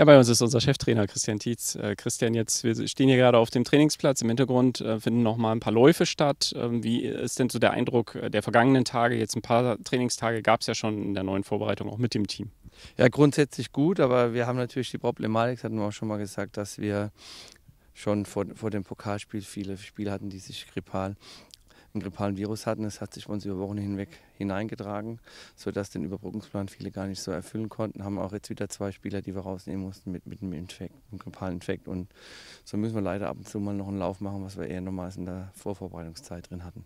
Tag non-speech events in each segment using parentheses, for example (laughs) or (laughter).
Ja, bei uns ist unser Cheftrainer Christian Tietz. Äh, Christian, jetzt, wir stehen hier gerade auf dem Trainingsplatz. Im Hintergrund äh, finden mal ein paar Läufe statt. Ähm, wie ist denn so der Eindruck äh, der vergangenen Tage? Jetzt ein paar Trainingstage gab es ja schon in der neuen Vorbereitung, auch mit dem Team. Ja, grundsätzlich gut, aber wir haben natürlich die Problematik, das hatten wir auch schon mal gesagt, dass wir schon vor, vor dem Pokalspiel viele Spiele hatten, die sich grippal einen grippalen Virus hatten. Das hat sich bei uns über Wochen hinweg hineingetragen, sodass den Überbrückungsplan viele gar nicht so erfüllen konnten. Haben auch jetzt wieder zwei Spieler, die wir rausnehmen mussten mit, mit einem Infekt, einem grippalen Infekt. Und so müssen wir leider ab und zu mal noch einen Lauf machen, was wir eher normal in der Vorvorbereitungszeit drin hatten.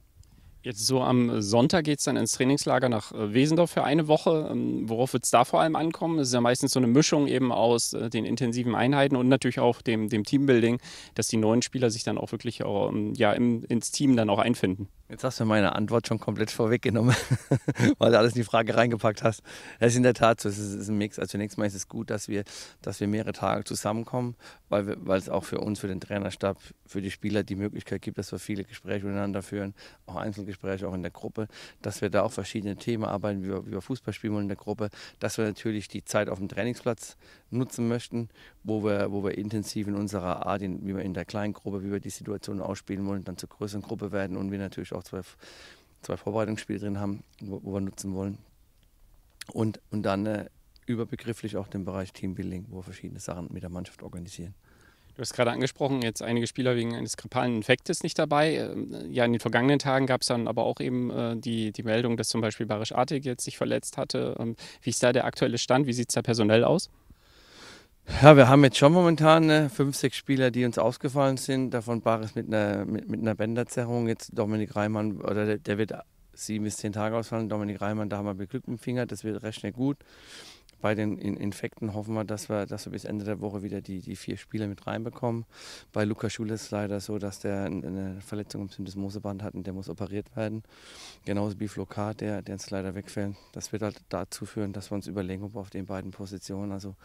Jetzt so am Sonntag geht es dann ins Trainingslager nach äh, Wesendorf für eine Woche. Ähm, worauf wird es da vor allem ankommen? Es ist ja meistens so eine Mischung eben aus äh, den intensiven Einheiten und natürlich auch dem, dem Teambuilding, dass die neuen Spieler sich dann auch wirklich auch, äh, ja, im, ins Team dann auch einfinden. Jetzt hast du meine Antwort schon komplett vorweggenommen, (laughs) weil du alles in die Frage reingepackt hast. Es ist in der Tat so, es ist, ein Mix. Also zunächst mal ist es gut, dass wir, dass wir mehrere Tage zusammenkommen, weil, wir, weil es auch für uns, für den Trainerstab, für die Spieler die Möglichkeit gibt, dass wir viele Gespräche miteinander führen, auch Einzelgespräche, auch in der Gruppe, dass wir da auch verschiedene Themen arbeiten, wie wir, wie wir Fußball spielen wollen in der Gruppe, dass wir natürlich die Zeit auf dem Trainingsplatz nutzen möchten, wo wir, wo wir intensiv in unserer Art, in, wie wir in der kleinen Gruppe, wie wir die Situation ausspielen wollen, dann zur größeren Gruppe werden und wir natürlich auch auch zwei, zwei Vorbereitungsspiele drin haben, wo, wo wir nutzen wollen. Und, und dann äh, überbegrifflich auch den Bereich Teambuilding, wo wir verschiedene Sachen mit der Mannschaft organisieren. Du hast gerade angesprochen, jetzt einige Spieler wegen eines grippalen Infektes nicht dabei. Ähm, ja, in den vergangenen Tagen gab es dann aber auch eben äh, die, die Meldung, dass zum Beispiel Barisch Artig jetzt sich verletzt hatte. Ähm, wie ist da der aktuelle Stand? Wie sieht es da personell aus? Ja, wir haben jetzt schon momentan ne, fünf, sechs Spieler, die uns ausgefallen sind. Davon Baris mit einer, mit, mit einer Bänderzerrung. Jetzt Dominik Reimann, oder der, der wird sieben bis zehn Tage ausfallen. Dominik Reimann, da haben wir Glück im Finger. Das wird recht schnell gut. Bei den Infekten hoffen wir, dass wir, dass wir bis Ende der Woche wieder die, die vier Spieler mit reinbekommen. Bei Lukas Schule ist es leider so, dass der eine Verletzung im Syndesmoseband hat und der muss operiert werden. Genauso wie Flokar, der, der uns leider wegfällt. Das wird halt dazu führen, dass wir uns überlegen, ob wir auf den beiden Positionen, also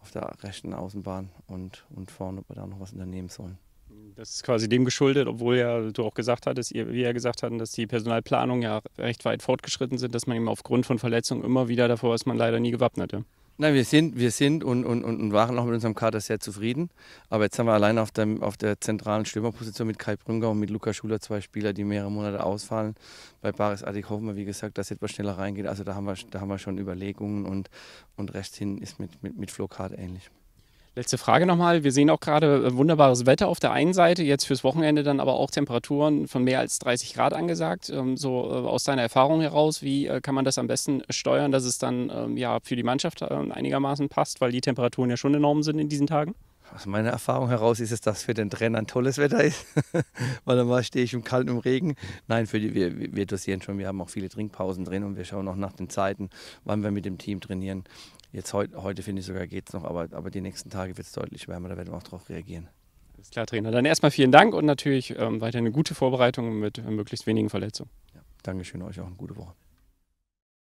auf der rechten Außenbahn und, und vorne, ob wir da noch was unternehmen sollen. Das ist quasi dem geschuldet, obwohl ja du auch gesagt hattest, ihr, wir ja gesagt hatten, dass die Personalplanung ja recht weit fortgeschritten sind, dass man eben aufgrund von Verletzungen immer wieder davor ist, man leider nie gewappnet. Ja. Nein, wir sind, wir sind und, und, und waren auch mit unserem Kader sehr zufrieden. Aber jetzt haben wir allein auf, dem, auf der zentralen Stürmerposition mit Kai Brünger und mit Luca Schuler zwei Spieler, die mehrere Monate ausfallen. Bei Baris Adik hoffen wir, wie gesagt, dass etwas schneller reingeht. Also da haben wir, da haben wir schon Überlegungen und, und rechts hin ist mit, mit, mit Flo Kart ähnlich. Letzte Frage nochmal. Wir sehen auch gerade äh, wunderbares Wetter auf der einen Seite, jetzt fürs Wochenende dann aber auch Temperaturen von mehr als 30 Grad angesagt. Ähm, so äh, aus deiner Erfahrung heraus, wie äh, kann man das am besten steuern, dass es dann ähm, ja für die Mannschaft ähm, einigermaßen passt, weil die Temperaturen ja schon enorm sind in diesen Tagen? aus meiner Erfahrung heraus ist es, dass für den Trainer ein tolles Wetter ist, (laughs) weil dann stehe ich im Kalten, im Regen. Nein, die, wir, wir dosieren schon, wir haben auch viele Trinkpausen drin und wir schauen auch nach den Zeiten, wann wir mit dem Team trainieren. Jetzt heute, heute finde ich sogar geht es noch, aber, aber die nächsten Tage wird es deutlich wärmer, da werden wir auch darauf reagieren. Alles klar, Trainer. Dann erstmal vielen Dank und natürlich ähm, weiter eine gute Vorbereitung mit möglichst wenigen Verletzungen. Ja, Dankeschön euch auch eine gute Woche.